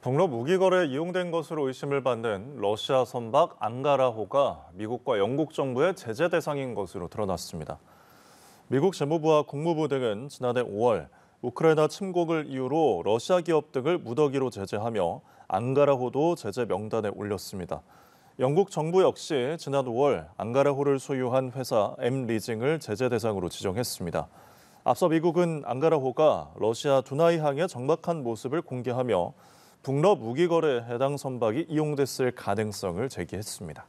북러 무기거래에 이용된 것으로 의심을 받는 러시아 선박 안가라호가 미국과 영국 정부의 제재 대상인 것으로 드러났습니다. 미국 재무부와 국무부 등은 지난해 5월 우크라이나 침공을 이유로 러시아 기업 등을 무더기로 제재하며 안가라호도 제재 명단에 올렸습니다. 영국 정부 역시 지난 5월 안가라호를 소유한 회사 엠리징을 제재 대상으로 지정했습니다. 앞서 미국은 안가라호가 러시아 두나이항의 정박한 모습을 공개하며 북러 무기거래 해당 선박이 이용됐을 가능성을 제기했습니다.